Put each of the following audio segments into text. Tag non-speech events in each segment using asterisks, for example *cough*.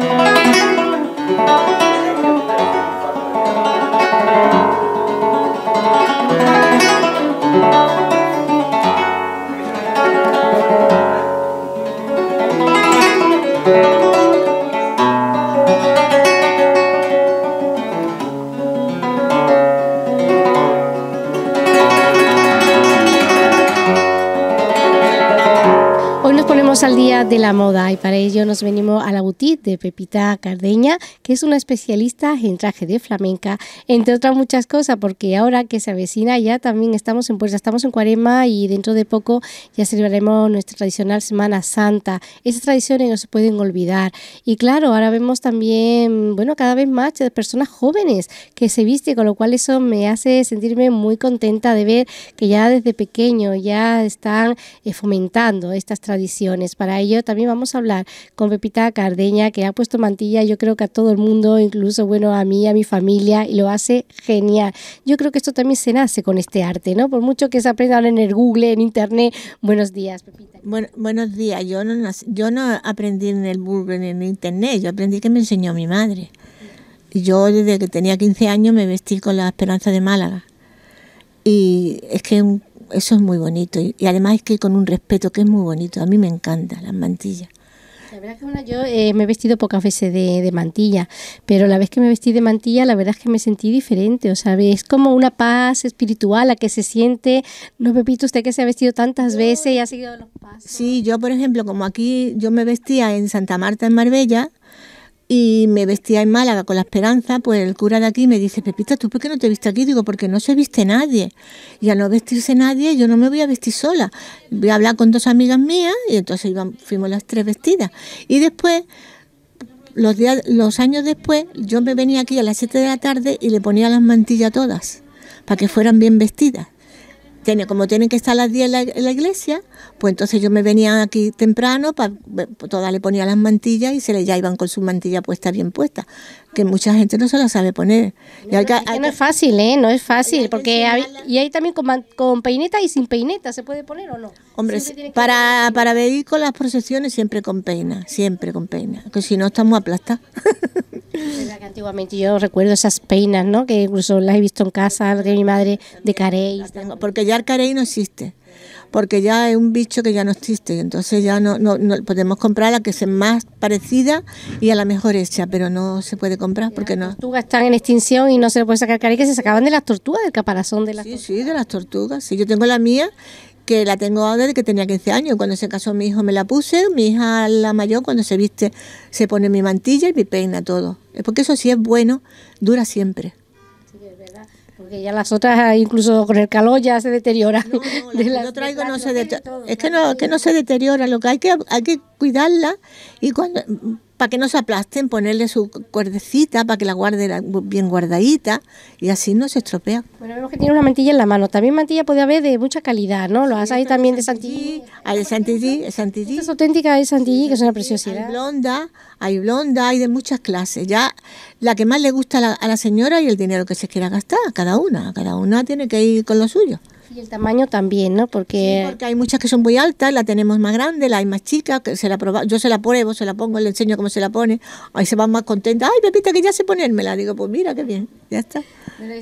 Thank you. la moda y para ello nos venimos a la boutique de Pepita Cardeña, que es una especialista en traje de flamenca, entre otras muchas cosas, porque ahora que se avecina ya también estamos en pues ya estamos en cuarema y dentro de poco ya celebraremos nuestra tradicional Semana Santa. Esas tradiciones no se pueden olvidar. Y claro, ahora vemos también, bueno, cada vez más de personas jóvenes que se visten, con lo cual eso me hace sentirme muy contenta de ver que ya desde pequeño ya están eh, fomentando estas tradiciones. Para ello también también vamos a hablar con Pepita Cardeña, que ha puesto mantilla, yo creo que a todo el mundo, incluso, bueno, a mí, a mi familia, y lo hace genial. Yo creo que esto también se nace con este arte, ¿no? Por mucho que se aprenda en el Google, en Internet. Buenos días, Pepita. buenos días. Yo no, yo no aprendí en el Google, en Internet. Yo aprendí que me enseñó mi madre. Yo desde que tenía 15 años me vestí con la esperanza de Málaga. Y es que eso es muy bonito y, además es que con un respeto que es muy bonito. A mí me encanta las mantillas. La verdad que yo eh, me he vestido pocas veces de, mantilla, pero la vez que me vestí de mantilla, la verdad es que me sentí diferente, o sea, es como una paz espiritual a que se siente. No, Pepito, usted que se ha vestido tantas veces y ha seguido los pasos. Sí, yo, por ejemplo, como aquí yo me vestía en Santa Marta, en Marbella, y me vestía en Málaga con la esperanza, pues el cura de aquí me dice, Pepita, ¿tú por qué no te viste aquí? Digo, porque no se viste nadie. Y al no vestirse nadie, yo no me voy a vestir sola. Voy a hablar con dos amigas mías y entonces fuimos las tres vestidas. Y después, los, días, los años después, yo me venía aquí a las 7 de la tarde y le ponía las mantillas todas, para que fueran bien vestidas como tienen que estar las 10 en la, iglesia, pues entonces yo me venía aquí temprano, pues, todas le ponía las mantillas y se le ya iban con su mantilla puesta bien puesta que mucha gente no se la sabe poner. Y no es fácil, ¿eh? No es fácil, porque hay, y hay también con, con, peineta y sin peineta se puede poner o no. Hombre, para para, venir con las procesiones siempre con peina, siempre con peina, que si no estamos aplastados. que antiguamente yo recuerdo esas peinas, ¿no? Que incluso las he visto en casa de mi madre de carey. Porque ya el carey no existe porque ya es un bicho que ya no existe. Entonces ya no, no, no podemos comprar la que sea más parecida y a la mejor hecha, pero no se puede comprar porque no. Las tortugas están en extinción y no se le puede sacar cariño, que se sacaban de las tortugas, del caparazón de las sí, Sí, de las tortugas. Sí, yo tengo la mía que la tengo desde que tenía 15 años. Cuando se casó mi hijo me la puse, mi hija la mayor cuando se viste se pone mi mantilla y mi peina todo. Es Porque eso sí es bueno, dura siempre. Que ya las otras ah, incluso con el calor ya se deterioran. No, no *laughs* traigo no se deteriora. Es que no, que no se deteriora, lo que hay que, hay que cuidarla y cuando para que no se aplasten, ponerle su cuerdecita para que la guarde bien guardadita y así no se estropea. Bueno, vemos que tiene una mantilla en la mano. También mantilla puede haber de mucha calidad, ¿no? Lo ahí también de Santillí. Hay de Santillí, Santillí. es auténtica de Santillí, que es una preciosidad. Hay blonda, hay blonda, hay de muchas clases. Ya la que más le gusta a la señora y el dinero que se quiera gastar, cada una. Cada una tiene que ir con lo suyo. Y el tamaño también, ¿no? Porque... porque hay muchas que son muy altas, la tenemos más grande, la hay más chica, que se la yo se la pruebo, se la pongo, le enseño cómo se la pone, ahí se van más contentas, ay Pepita, que ya sé ponérmela, digo, pues mira, qué bien, ya está.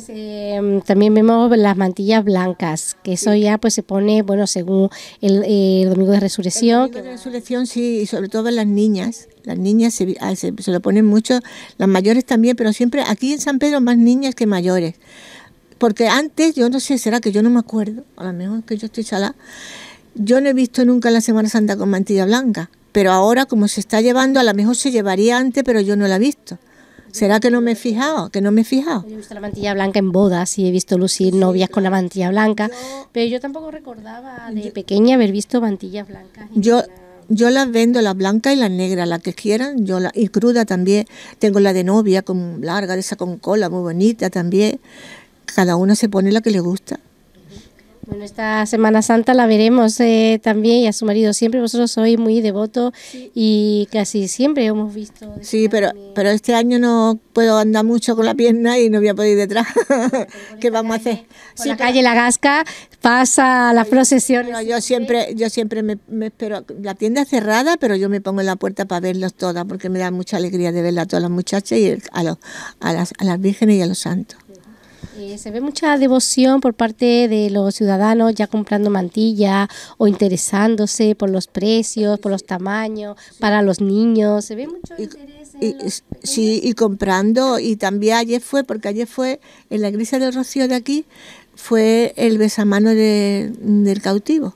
Em, también vemos las mantillas blancas, que eso ya pues se pone, bueno, según el, Domingo de Resurrección. El Domingo Resurrección, sí, y sobre todo en las niñas, las niñas se, ah, se, se lo ponen mucho, las mayores también, pero siempre aquí en San Pedro más niñas que mayores. Porque antes, yo no sé, será que yo no me acuerdo, a lo mejor que yo estoy chala. yo no he visto nunca la Semana Santa con mantilla blanca, pero ahora como se está llevando, a lo mejor se llevaría antes, pero yo no la he visto. ¿Será que no me he fijado? Que no me he Yo he visto la mantilla blanca en bodas y he visto lucir novias con la mantilla blanca, pero yo tampoco recordaba de pequeña haber visto mantillas blancas. Yo yo las vendo, las blancas y las negras, las que quieran, yo la, y cruda también. Tengo la de novia con larga, de esa con cola, muy bonita también cada uno se pone lo que le gusta. Bueno, esta Semana Santa la veremos eh, también y a su marido siempre. Vosotros sois muy devotos y casi siempre hemos visto. Sí, pero, pero este año no puedo andar mucho con la pierna y no voy a poder ir detrás. *laughs* ¿Qué vamos a hacer? Por la calle La Gasca pasa las procesiones. yo siempre, yo siempre me, espero. La tienda cerrada, pero yo me pongo en la puerta para verlos todas porque me da mucha alegría de ver a todas las muchachas y a, las, a las vírgenes y a los santos. Eh, se ve mucha devoción por parte de los ciudadanos ya comprando mantillas o interesándose por los precios, por los tamaños, para los niños. Se ve mucho interés. En sí, y comprando. Y también ayer fue, porque ayer fue en la iglesia del Rocío de aquí, fue el besamano del cautivo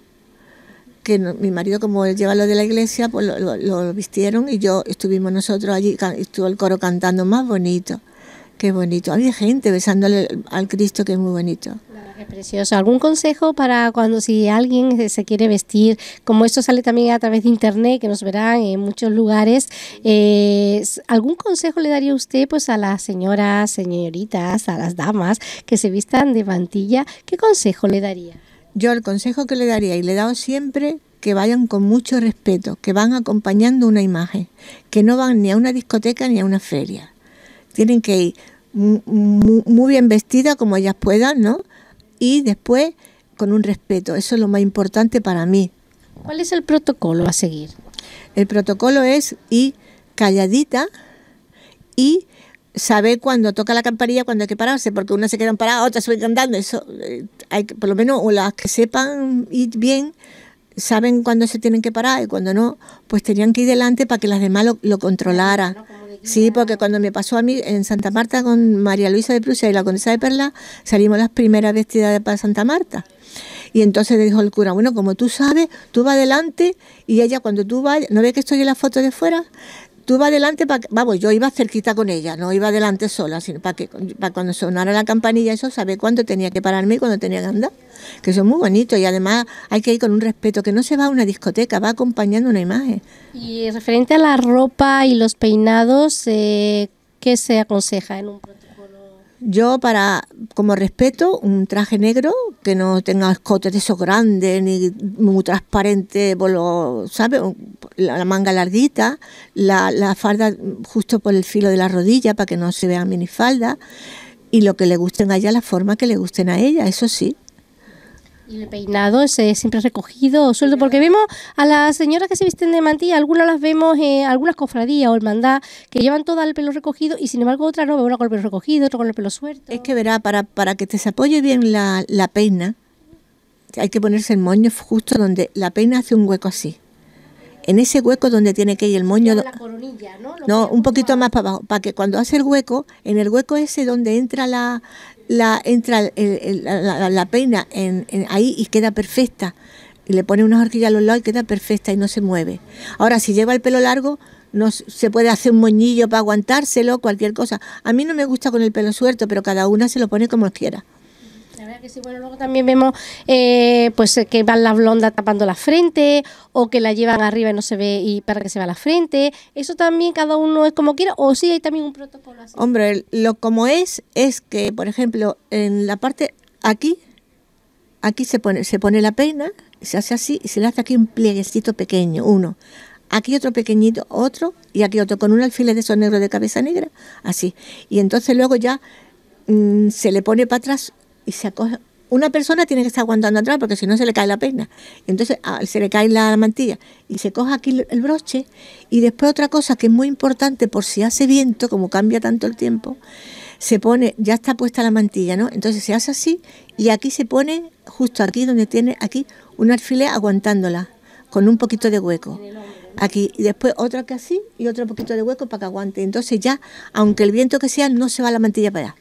que mi marido, como él lleva lo de la iglesia, pues lo, lo, vistieron y yo estuvimos nosotros allí, estuvo el coro cantando más bonito. Qué bonito. Hay gente besándole al Cristo, que es muy bonito. precioso. ¿Algún consejo para cuando si alguien se quiere vestir? Como esto sale también a través de internet, que nos verán en muchos lugares. Eh, ¿Algún consejo le daría usted pues a las señoras, señoritas, a las damas que se vistan de mantilla? ¿Qué consejo le daría? Yo el consejo que le daría y le he dado siempre que vayan con mucho respeto, que van acompañando una imagen, que no van ni a una discoteca ni a una feria tienen que ir muy, bien vestidas como ellas puedan, ¿no? Y después con un respeto, eso es lo más importante para mí. ¿Cuál es el protocolo a seguir? El protocolo es ir calladita y saber cuando toca la campanilla cuando hay que pararse, porque unas se quedan paradas, otras se cantando. eso eh, hay que, por lo menos o las que sepan ir bien saben cuándo se tienen que parar y cuándo no, pues tenían que ir delante para que las demás lo, lo controlaran. Sí, porque cuando me pasó a mí en Santa Marta con María Luisa de Prusia y la condesa de Perla, salimos las primeras vestidas para Santa Marta. Y entonces dijo el cura, bueno, como tú sabes, tú vas adelante y ella cuando tú vas, ¿no ves que estoy en la foto de fuera? tú vas adelante, vamos, yo iba cerquita con ella, no iba adelante sola, sino para que para cuando sonara la campanilla, eso, saber cuándo tenía que pararme y cuándo tenía que andar, que eso es muy bonito y además hay que ir con un respeto, que no se va a una discoteca, va acompañando una imagen. Y referente a la ropa y los peinados, eh, ¿qué se aconseja en un protocolo? yo para como respeto un traje negro que no tenga escotes de esos grandes ni muy transparente, ¿sabes? la manga larguita, la, falda justo por el filo de la rodilla para que no se vea minifalda y lo que le gusten a ella, la forma que le gusten a ella, eso sí. ¿Y el peinado es siempre recogido o suelto? Porque vemos a las señoras que se visten de mantilla, algunas las vemos en eh, algunas cofradías o hermandad que llevan todo el pelo recogido y sin embargo otras no, una con el pelo recogido, otra con el pelo suelto. Es que verá, para, para que te se apoye bien la, la peina, hay que ponerse el moño justo donde la peina hace un hueco así en ese hueco donde tiene que ir el moño. ¿no? un poquito más para abajo, para que cuando hace el hueco, en el hueco ese donde entra la, la entra la, la, peina en, ahí y queda perfecta. Y le pone unas horquillas a los lados y queda perfecta y no se mueve. Ahora, si lleva el pelo largo, no se puede hacer un moñillo para aguantárselo, cualquier cosa. A mí no me gusta con el pelo suelto, pero cada una se lo pone como quiera. Bueno, luego también vemos eh, pues eh, que van las blondas tapando la frente o que la llevan arriba y no se ve y para que se vea la frente. Eso también cada uno es como quiera o sí hay también un protocolo así. Hombre, lo como es es que, por ejemplo, en la parte aquí aquí se pone se pone la pena se hace así y se le hace aquí un plieguecito pequeño, uno. Aquí otro pequeñito, otro, y aquí otro, con un alfiler de esos negros de cabeza negra, así. Y entonces luego ya mm, se le pone para atrás y se acoge. Una persona tiene que estar aguantando atrás porque si no se le cae la pena Entonces ah, se le cae la mantilla y se coja aquí el broche. Y después otra cosa que es muy importante por si hace viento, como cambia tanto el tiempo, se pone, ya está puesta la mantilla, ¿no? Entonces se hace así y aquí se pone, justo aquí donde tiene aquí, un alfiler aguantándola con un poquito de hueco aquí y después otra que así y otro poquito de hueco para que aguante. Entonces ya, aunque el viento que sea, no se va la mantilla para allá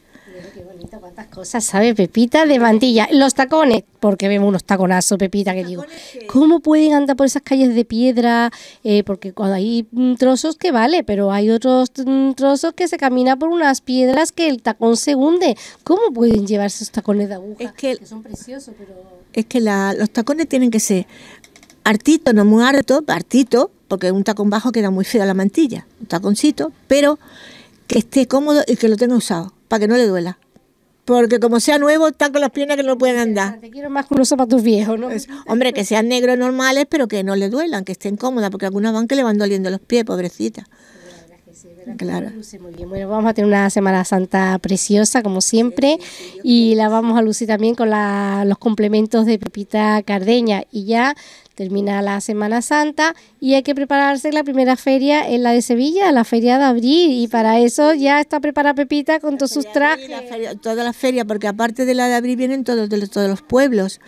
cosas, ¿sabes, Pepita? De mantilla. Los tacones, porque vemos unos taconazos, Pepita, que digo, ¿cómo pueden andar por esas calles de piedra? Eh, porque cuando hay mm, trozos que vale, pero hay otros mm, trozos que se camina por unas piedras que el tacón se hunde. ¿Cómo pueden llevar esos tacones de aguja? Es que, son preciosos, pero... Es que los tacones tienen que ser hartitos, no muy hartos, hartitos, porque un tacón bajo queda muy feo a la mantilla, un taconcito, pero que esté cómodo y que lo tenga usado, para que no le duela. Porque como sea nuevo, está con las piernas que no pueden andar. Te quiero más con para tus viejos, ¿no? hombre, que sean negros normales, pero que no le duelan, que estén cómodas, porque algunas van que le van doliendo los pies, pobrecita. Claro. Bueno, vamos a tener una Semana Santa preciosa, como siempre, y la vamos a lucir también con los complementos de Pepita Cardeña. Y ya termina la Semana Santa y hay que prepararse la primera feria en la de Sevilla, la feria de abril y para eso ya está preparada Pepita con todos sus trajes. toda la feria, porque aparte de la de abril vienen todos, todos los pueblos.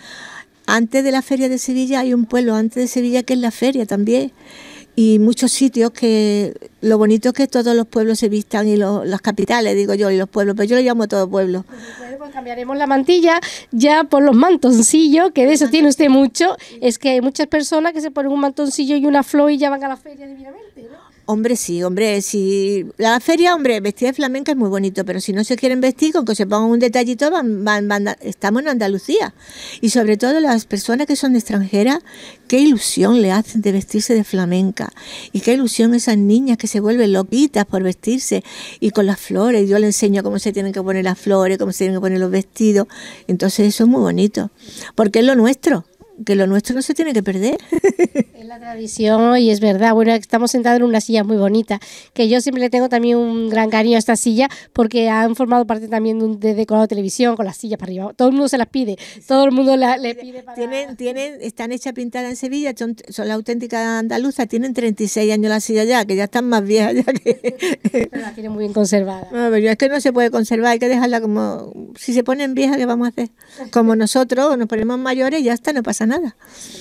Antes de la feria de Sevilla hay un pueblo, antes de Sevilla que es la feria también y muchos sitios que lo bonito es que todos los pueblos se vistan y los las capitales, digo yo, y los pueblos, pero yo lo llamo todo pueblo. Bueno, pues, pues cambiaremos la mantilla ya por los mantoncillos, que de eso tiene usted mucho. Es que hay muchas personas que se ponen un mantoncillo y una flor y ya van a la feria divinamente, ¿no? Hombre, sí, hombre, si la feria, hombre, vestir de flamenca es muy bonito, pero si no se quieren vestir, con que se pongan un detallito, van, estamos en Andalucía. Y sobre todo las personas que son extranjeras, qué ilusión le hacen de vestirse de flamenca. Y qué ilusión esas niñas que se vuelven loquitas por vestirse y con las flores. Yo les enseño cómo se tienen que poner las flores, cómo se tienen que poner los vestidos. Entonces eso es muy bonito, porque es lo nuestro que lo nuestro no se tiene que perder. *laughs* Es la tradición y es verdad. Bueno, estamos sentados en una silla muy bonita, que yo siempre le tengo también un gran cariño a esta silla porque han formado parte también de, un, de decorado de televisión con las sillas para arriba. Todo el mundo se las pide, todo el mundo la, le pide Tienen, tienen, están hechas pintadas en Sevilla, son, la auténtica andaluza, tienen 36 años la silla ya, que ya están más viejas ya *laughs* Pero tienen muy bien conservada es que no se puede conservar, hay que dejarla como... Si se ponen viejas, ¿qué vamos a hacer? Como nosotros, nos ponemos mayores, y ya está, no pasa nada.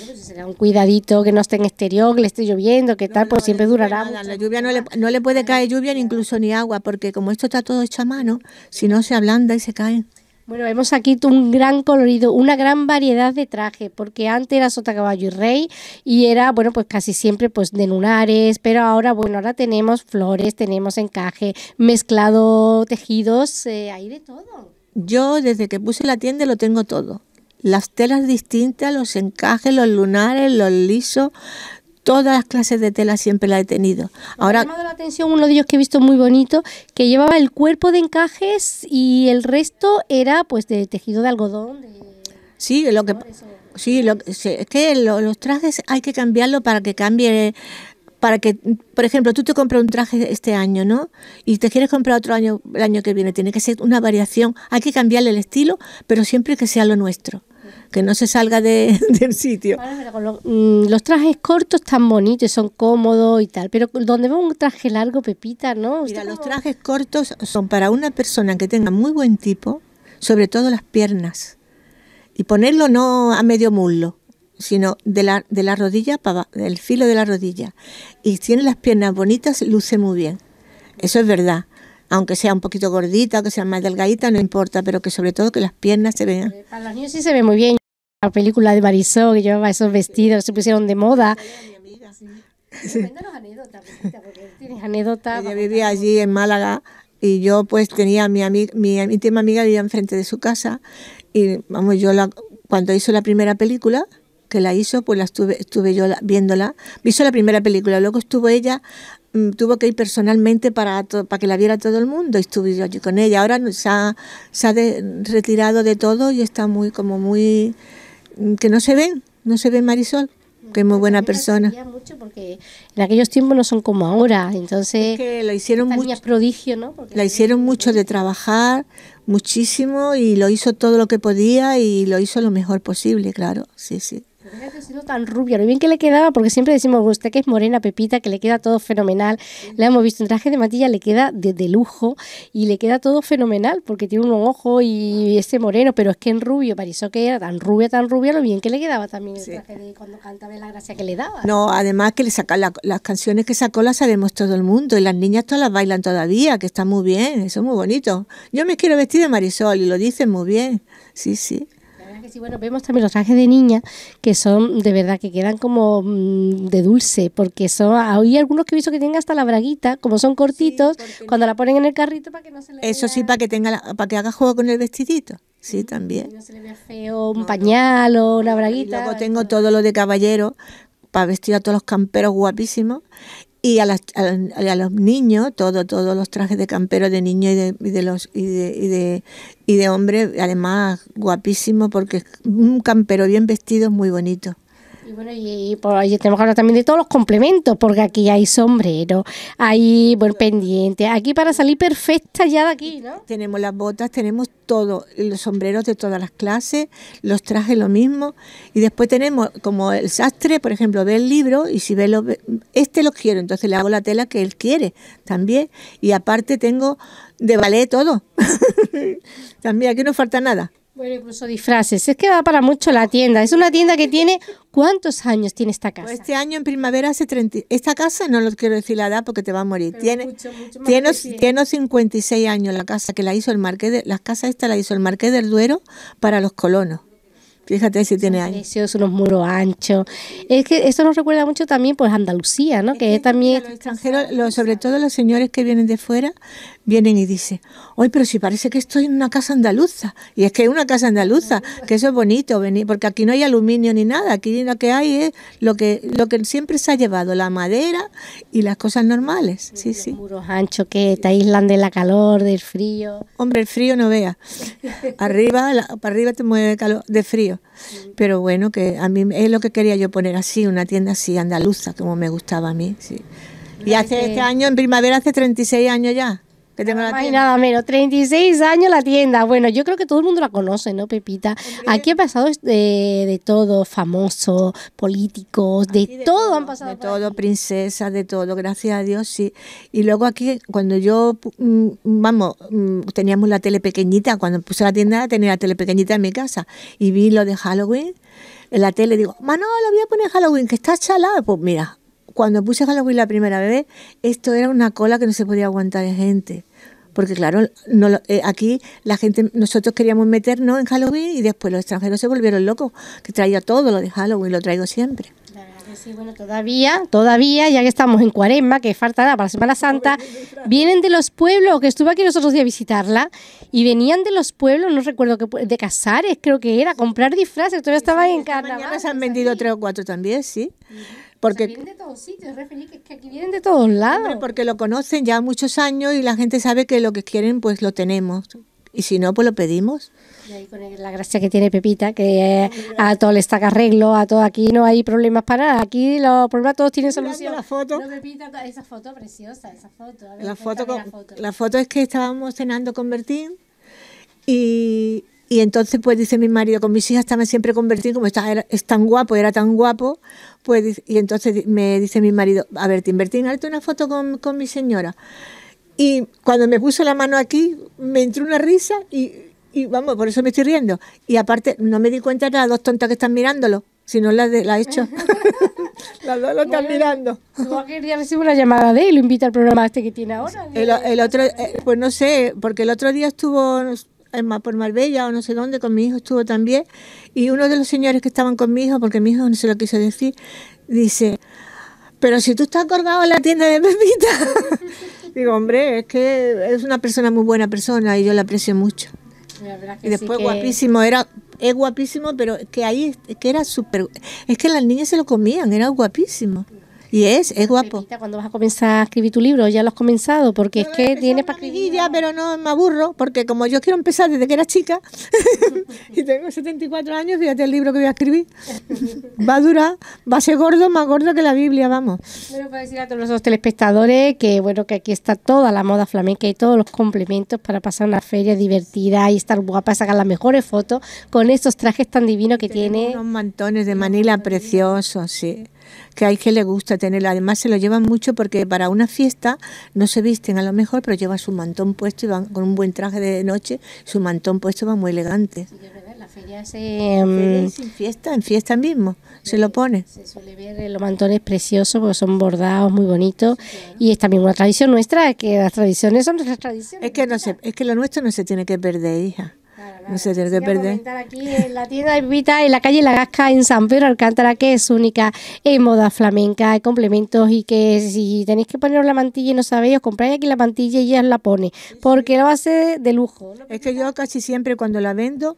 Pues, será un cuidadito que no esté en exterior, que le esté lloviendo, que tal, pues siempre durará. la lluvia le, no le, puede caer lluvia ni incluso ni agua, porque como esto está todo hecho a mano, si no se ablanda y se cae. Bueno, hemos aquí un gran colorido, una gran variedad de traje, porque antes era sota caballo y rey y era, bueno, pues casi siempre pues de lunares, pero ahora, bueno, ahora tenemos flores, tenemos encaje, mezclado tejidos, eh, hay de todo. Yo desde que puse la tienda lo tengo todo las telas distintas, los encajes, los lunares, los lisos, todas las clases de telas siempre la he tenido. Ahora, me ha llamado la atención uno de ellos que he visto muy bonito, que llevaba el cuerpo de encajes y el resto era pues de tejido de algodón. Sí, lo que sí, lo, es que los trajes hay que cambiarlo para que cambie para que, por ejemplo, tú te compras un traje este año, ¿no? Y te quieres comprar otro año el año que viene, tiene que ser una variación, hay que cambiarle el estilo, pero siempre que sea lo nuestro que no se salga de, *laughs* del sitio. Mm, los, trajes cortos están bonitos, son cómodos y tal, pero donde va un traje largo, Pepita, ¿no? Mira, los trajes cortos son para una persona que tenga muy buen tipo, sobre todo las piernas, y ponerlo no a medio muslo, sino de la, de la rodilla, para, del filo de la rodilla. Y tiene las piernas bonitas, luce muy bien. Eso es verdad aunque sea un poquito gordita, que sea más delgadita, no importa, pero que sobre todo que las piernas se vean. Eh, para los niños sí se ve muy bien. La película de Marisol, que llevaba esos vestidos, se pusieron de moda. anécdotas, porque tienes anécdotas. Yo vivía allí en Málaga y yo pues tenía a mi amiga, mi íntima amiga vivía enfrente de su casa y vamos, yo la, cuando hizo la primera película, que la hizo, pues la estuve, estuve yo viéndola. Hizo la primera película, luego estuvo ella Mm, tuvo que ir personalmente para, para que la viera todo el mundo y estuve yo allí con ella. Ahora se ha, se ha retirado de todo y está muy, como muy, mm, que no se ve, no se ve Marisol que es muy buena persona. mucho porque en aquellos tiempos no son como ahora, entonces que lo hicieron mucho prodigio, la hicieron mucho de trabajar, muchísimo y lo hizo todo lo que podía y lo hizo lo mejor posible, claro. Sí, sí sido tan rubia, lo bien que le quedaba, porque siempre decimos, usted que es morena, Pepita, que le queda todo fenomenal. La hemos visto en traje de matilla, le queda de, lujo y le queda todo fenomenal, porque tiene un ojo y ese moreno, pero es que en rubio, pareció que era tan rubia, tan rubia, lo bien que le quedaba también el traje de cuando cantaba la gracia que le daba. No, además que las canciones que sacó las sabemos todo el mundo y las niñas todas las bailan todavía, que está muy bien, eso es muy bonito. Yo me quiero vestir de Marisol y lo dicen muy bien, sí, sí y bueno, vemos también los trajes de niña que son de verdad que quedan como mm, de dulce, porque son, hay algunos que he visto que tienen hasta la braguita, como son cortitos, cuando la ponen en el carrito para que no se le Eso sí, para que tenga la, para que haga juego con el vestidito. Sí, también. No se le vea feo un pañal o una braguita. Y luego tengo todo lo de caballero para vestir a todos los camperos guapísimos y a, los niños, todo, todos los trajes de campero de niño y de, los y de, y de, y de hombre, además guapísimo, porque un campero bien vestido es muy bonito. Y bueno, y, tenemos que hablar también de todos los complementos, porque aquí hay sombrero, hay buen pendiente, aquí para salir perfecta ya de aquí, ¿no? Tenemos las botas, tenemos todos los sombreros de todas las clases, los trajes lo mismo, y después tenemos como el sastre, por ejemplo, ve el libro y si ve, lo, este lo quiero, entonces le hago la tela que él quiere también, y aparte tengo de ballet todo, *laughs* también aquí no falta nada. Bueno, incluso disfraces. Es que va para mucho la tienda. Es una tienda que tiene. ¿Cuántos años tiene esta casa? Pues este año en primavera hace 30. Esta casa no lo quiero decir la edad porque te va a morir. tiene, tiene, 56 años la casa que la hizo el Marqués de. La casa esta la hizo el Marqués del Duero para los colonos. Fíjate si tiene ahí muros anchos. Es que eso nos recuerda mucho también pues Andalucía, ¿no? que, es también... Los sobre todo los señores que vienen de fuera, vienen y dicen, hoy pero si parece que estoy en una casa andaluza. Y es que es una casa andaluza, que eso es bonito, venir, porque aquí no hay aluminio ni nada, aquí lo que hay es lo que, lo que siempre se ha llevado, la madera y las cosas normales. Sí, sí. muros anchos que te aíslan de la calor, del frío. Hombre, el frío no vea. *laughs* Arriba, para arriba te mueve calor, de frío. Pero bueno, que a mí es lo que quería yo poner así, una tienda así andaluza, como me gustaba a mí. Y hace este año, en primavera, hace 36 años ya que nada la tienda. nada menos, 36 años la tienda. Bueno, yo creo que todo el mundo la conoce, ¿no, Pepita? Aquí ha pasado este, de, todo, famosos, políticos, de, todo, han pasado. De todo, princesas, de todo, gracias a Dios, sí. Y luego aquí, cuando yo, mm, vamos, mm, teníamos la tele pequeñita, cuando puse la tienda tenía la tele pequeñita en mi casa y vi lo de Halloween en la tele, digo, Manolo, voy a poner Halloween, que está chalada. Pues mira, cuando puse Halloween la primera vez, esto era una cola que no se podía aguantar de gente. Porque claro, no, eh, aquí la gente, nosotros queríamos meternos en Halloween y después los extranjeros se volvieron locos, que traía todo lo de Halloween, lo traigo siempre. La verdad que sí, bueno, todavía, todavía, ya que estamos en cuaresma, que falta nada para Semana Santa, vienen de los pueblos, que estuve aquí los otros días a visitarla, y venían de los pueblos, no recuerdo, que, de Casares creo que era, comprar disfraces, todavía estaban en carnaval. Mañana se han vendido tres o cuatro también, sí. Porque vienen de todos aquí vienen de todos lados. porque lo conocen ya muchos años y la gente sabe que lo que quieren pues lo tenemos. Y si no, pues lo pedimos. Y ahí con la gracia que tiene Pepita, que eh, a todo le está arreglo, a todo aquí no hay problemas para nada. Aquí los problemas todos tienen solución. La foto. Pepita, esa foto preciosa, la, foto la foto es que estábamos cenando con Bertín y, y entonces, pues dice mi marido, con mis hijas también siempre convertidas, como está, es tan guapo, era tan guapo, pues, y entonces me dice mi marido, a ver, ¿te en alto una foto con, mi señora. Y cuando me puso la mano aquí, me entró una risa y, vamos, por eso me estoy riendo. Y aparte, no me di cuenta de las dos tontas que están mirándolo, sino no de la he hecho. *laughs* las dos lo están mirando. aquel día recibo una llamada de él, lo invita al programa este que tiene ahora. El, otro, eh, pues no sé, porque el otro día estuvo por Marbella o no sé dónde, con mi hijo estuvo también, y uno de los señores que estaban conmigo porque mi hijo no se lo quiso decir, dice, pero si tú estás acordado en la tienda de Pepita. *laughs* Digo, hombre, es que es una persona muy buena persona y yo la aprecio mucho. y después guapísimo, era es guapísimo, pero que ahí, que era súper, es que las niñas se lo comían, era guapísimo. Y es, es guapo. ...cuando vas a comenzar a escribir tu libro? ¿Ya lo has comenzado? Porque es que tienes para escribir. Ya, pero no me aburro, porque como yo quiero empezar desde que era chica *laughs* y tengo 74 años, fíjate el libro que voy a escribir. va a durar, va a ser gordo, más gordo que la Biblia, vamos. Bueno, para pues decir a todos los telespectadores que bueno, que aquí está toda la moda flamenca y todos los complementos para pasar una feria divertida y estar guapa, sacar las mejores fotos con esos trajes tan divinos que tiene. Unos mantones de Manila preciosos, sí que hay que le gusta tener. Además se lo llevan mucho porque para una fiesta no se visten a lo mejor, pero llevan su mantón puesto y van con un buen traje de noche, su mantón puesto va muy elegante. Sí, la feria em, es en fiesta, en fiesta mismo, se lo pone. Se suele ver eh, los mantones preciosos porque son bordados, muy bonitos y es también una tradición nuestra, que las tradiciones son nuestras tradiciones. Es que, no se, es que lo nuestro no se tiene que perder, hija. No se tiene que perder. en la tienda de en la calle La Gasca, en San Pedro Alcántara, que es única en moda flamenca, hay complementos y que si tenéis que poner la mantilla y no sabéis, os compráis aquí la mantilla y ya la pone, porque la hace de lujo. Es que yo casi siempre cuando la vendo,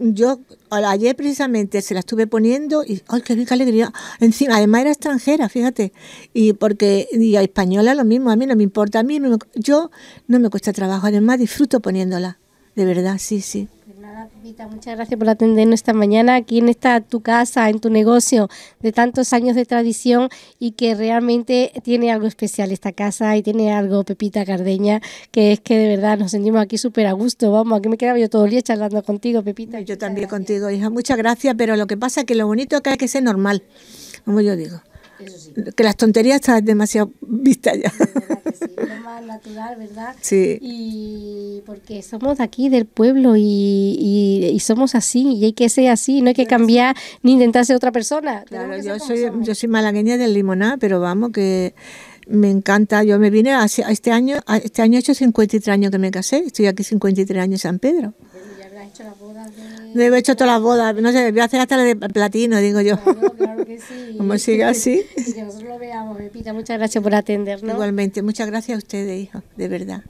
yo ayer precisamente se la estuve poniendo y ¡ay, qué rica alegría! Encima, además era extranjera, fíjate. Y porque y española lo mismo, a mí no me importa, a mí yo no me cuesta trabajo, además disfruto poniéndola. De verdad, sí, sí. Pues Pepita, muchas gracias por atendernos esta mañana aquí en esta tu casa, en tu negocio de tantos años de tradición y que realmente tiene algo especial esta casa y tiene algo Pepita Cardeña, que es que de verdad nos sentimos aquí súper a gusto. Vamos, aquí me quedaba yo todo el día charlando contigo, Pepita. Yo también contigo, hija, muchas gracias, pero lo que pasa es que lo bonito es que hay que ser normal, como yo digo. Que las tonterías están demasiado vistas ya lo más natural, ¿verdad? Sí. Y porque somos de aquí, del pueblo, y, somos así, y hay que ser así, no hay que cambiar ni intentar ser otra persona. Claro, yo soy, malagueña del limoná, pero vamos, que me encanta. Yo me vine a este año, este año he hecho 53 años que me casé, estoy aquí 53 años en San Pedro hecho las Debe hecho todas las bodas, no sé, voy a hacer hasta la de platino, digo yo. Claro, que sí. *laughs* Como siga así. *laughs* y que nosotros lo veamos, Pepita, muchas gracias por atendernos. Igualmente, muchas gracias a ustedes, hijo, de verdad.